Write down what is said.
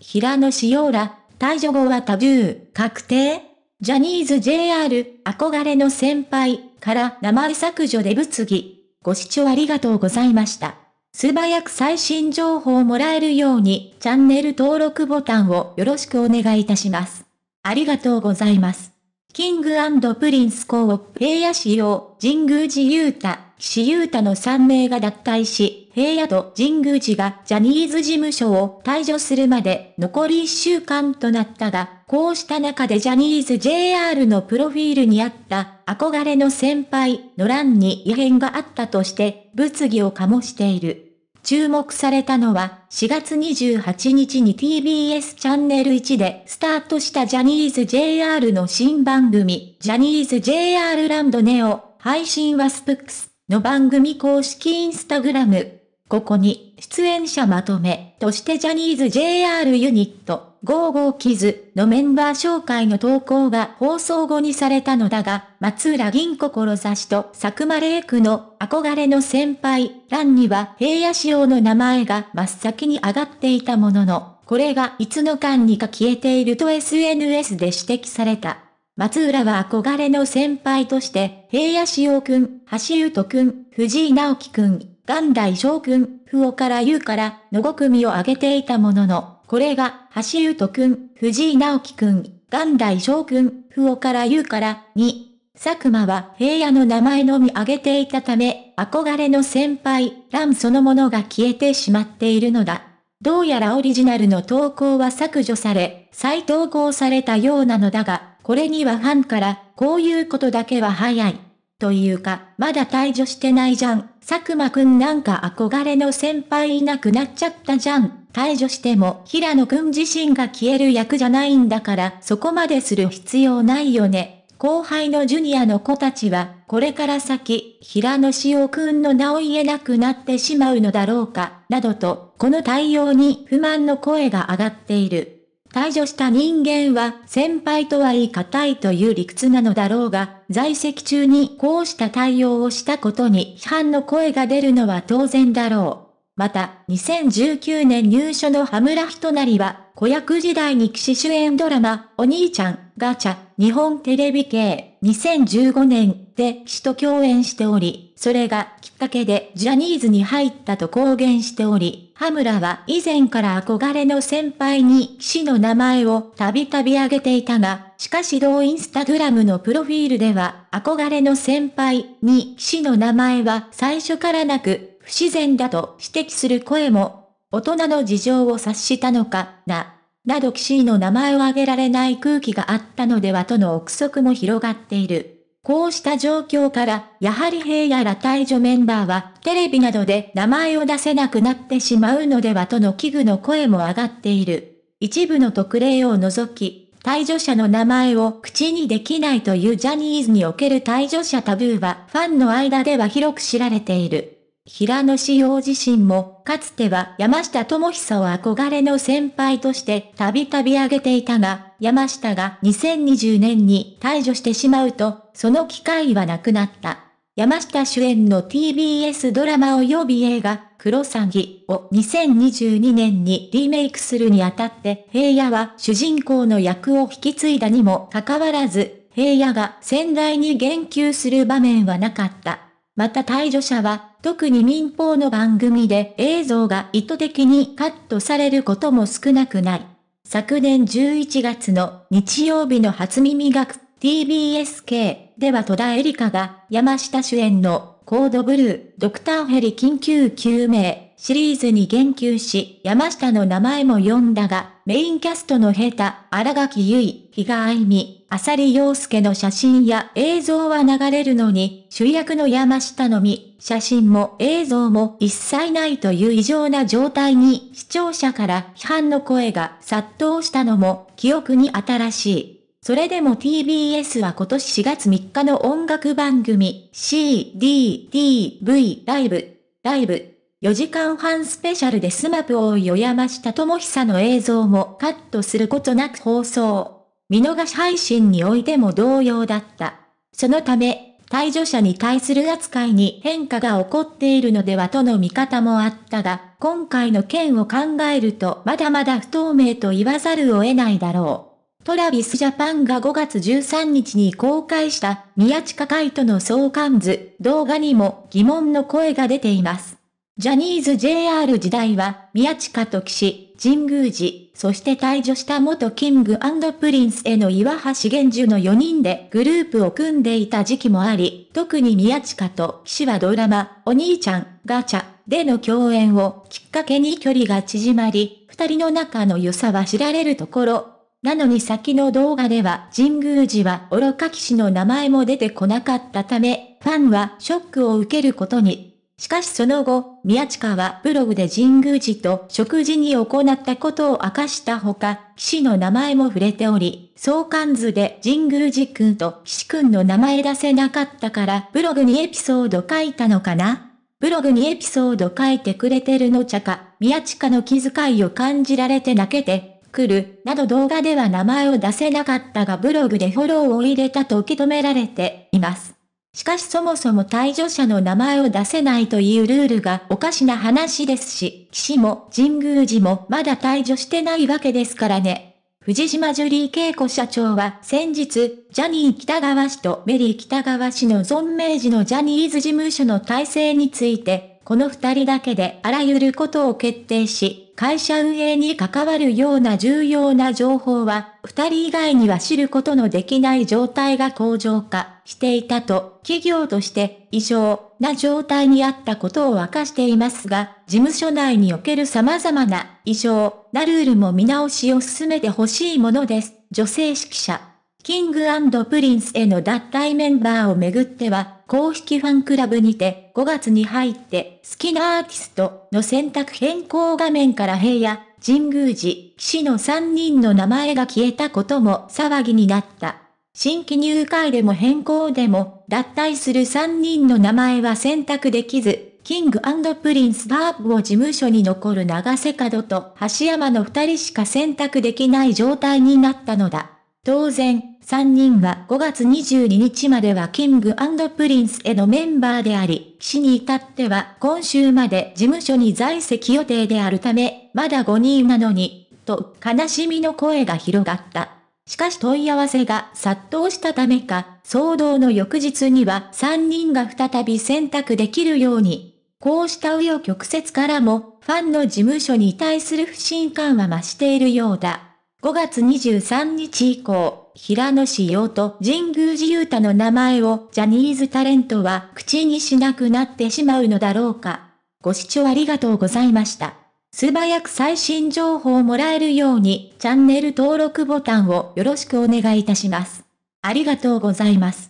平野紫耀ら、退場後はタブー、確定ジャニーズ JR、憧れの先輩から名前削除で物議。ご視聴ありがとうございました。素早く最新情報をもらえるように、チャンネル登録ボタンをよろしくお願いいたします。ありがとうございます。キングプリンスコープ、平野紫耀、神宮寺勇太、岸優太の3名が脱退し、平野と神宮寺がジャニーズ事務所を退場するまで残り1週間となったが、こうした中でジャニーズ JR のプロフィールにあった憧れの先輩の欄に異変があったとして物議を醸している。注目されたのは、4月28日に TBS チャンネル1でスタートしたジャニーズ JR の新番組、ジャニーズ JR ランドネオ、配信はスプックスの番組公式インスタグラム、ここに、出演者まとめとしてジャニーズ JR ユニット、55キズのメンバー紹介の投稿が放送後にされたのだが、松浦銀志と佐久間玲区の憧れの先輩、欄には平野仕様の名前が真っ先に上がっていたものの、これがいつの間にか消えていると SNS で指摘された。松浦は憧れの先輩として、平野志陽くん、橋優斗くん、藤井直樹くん、元来将軍、不尾から優から、野後組を挙げていたものの、これが、橋優斗くん、藤井直樹くん、元来将軍、不尾から優から、に、佐久間は平野の名前のみ上げていたため、憧れの先輩、ランそのものが消えてしまっているのだ。どうやらオリジナルの投稿は削除され、再投稿されたようなのだが、これにはファンから、こういうことだけは早い。というか、まだ退場してないじゃん、佐久間くんなんか憧れの先輩いなくなっちゃったじゃん。解除しても平野くん自身が消える役じゃないんだからそこまでする必要ないよね。後輩のジュニアの子たちは、これから先、平野志陽くんの名を言えなくなってしまうのだろうか、などと、この対応に不満の声が上がっている。退場した人間は先輩とは言い難いという理屈なのだろうが、在籍中にこうした対応をしたことに批判の声が出るのは当然だろう。また、2019年入所の羽村ひとなりは、子役時代に騎士主演ドラマ、お兄ちゃん、ガチャ、日本テレビ系、2015年で騎士と共演しており、それがきっかけでジャニーズに入ったと公言しており、羽村は以前から憧れの先輩に騎士の名前をたびたび挙げていたが、しかし同インスタグラムのプロフィールでは、憧れの先輩に騎士の名前は最初からなく、不自然だと指摘する声も、大人の事情を察したのかな、など岸井の名前を挙げられない空気があったのではとの憶測も広がっている。こうした状況から、やはり平野ら退場メンバーは、テレビなどで名前を出せなくなってしまうのではとの危惧の声も上がっている。一部の特例を除き、退場者の名前を口にできないというジャニーズにおける退場者タブーは、ファンの間では広く知られている。平野紫耀自身も、かつては山下智久を憧れの先輩としてたびたび挙げていたが、山下が2020年に退場してしまうと、その機会はなくなった。山下主演の TBS ドラマ及び映画、クロサギを2022年にリメイクするにあたって、平野は主人公の役を引き継いだにもかかわらず、平野が先代に言及する場面はなかった。また退場者は、特に民放の番組で映像が意図的にカットされることも少なくない。昨年11月の日曜日の初耳学 TBSK では戸田恵梨香が山下主演のコードブルー、ドクターヘリ緊急救命シリーズに言及し、山下の名前も呼んだが、メインキャストのヘタ、荒垣結衣、比嘉愛美、浅利陽介の写真や映像は流れるのに、主役の山下のみ、写真も映像も一切ないという異常な状態に、視聴者から批判の声が殺到したのも、記憶に新しい。それでも TBS は今年4月3日の音楽番組 CDTV ライブ、ライブ、4時間半スペシャルでスマップを追与山下智久の映像もカットすることなく放送。見逃し配信においても同様だった。そのため、退場者に対する扱いに変化が起こっているのではとの見方もあったが、今回の件を考えるとまだまだ不透明と言わざるを得ないだろう。トラビスジャパンが5月13日に公開した宮近海との相関図動画にも疑問の声が出ています。ジャニーズ JR 時代は宮近と岸、神宮寺、そして退場した元キングプリンスへの岩橋玄樹の4人でグループを組んでいた時期もあり、特に宮近と岸はドラマ、お兄ちゃん、ガチャ、での共演をきっかけに距離が縮まり、二人の仲の良さは知られるところ。なのに先の動画では神宮寺は愚か騎士の名前も出てこなかったため、ファンはショックを受けることにしかしその後、宮近はブログで神宮寺と食事に行ったことを明かしたほか、騎士の名前も触れており、相関図で神宮寺くんと騎士くんの名前出せなかったからブログにエピソード書いたのかなブログにエピソード書いてくれてるのちゃか、宮近の気遣いを感じられて泣けて、くる、など動画では名前を出せなかったがブログでフォローを入れたと受け止められています。しかしそもそも退場者の名前を出せないというルールがおかしな話ですし、岸も神宮寺もまだ退場してないわけですからね。藤島ジュリー慶子社長は先日、ジャニー北川氏とメリー北川氏の存命時のジャニーズ事務所の体制について、この二人だけであらゆることを決定し、会社運営に関わるような重要な情報は、二人以外には知ることのできない状態が向上化。していたと、企業として異常な状態にあったことを明かしていますが、事務所内における様々な異常なルールも見直しを進めてほしいものです。女性指揮者。キングプリンスへの脱退メンバーをめぐっては、公式ファンクラブにて5月に入って好きなアーティストの選択変更画面から平野、神宮寺、騎士の3人の名前が消えたことも騒ぎになった。新規入会でも変更でも、脱退する3人の名前は選択できず、キングプリンスバーブを事務所に残る長瀬角と橋山の2人しか選択できない状態になったのだ。当然、3人は5月22日まではキングプリンスへのメンバーであり、死に至っては今週まで事務所に在籍予定であるため、まだ5人なのに、と悲しみの声が広がった。しかし問い合わせが殺到したためか、騒動の翌日には3人が再び選択できるように。こうした紆余曲折からも、ファンの事務所に対する不信感は増しているようだ。5月23日以降、平野志陽と神宮寺勇太の名前をジャニーズタレントは口にしなくなってしまうのだろうか。ご視聴ありがとうございました。素早く最新情報をもらえるようにチャンネル登録ボタンをよろしくお願いいたします。ありがとうございます。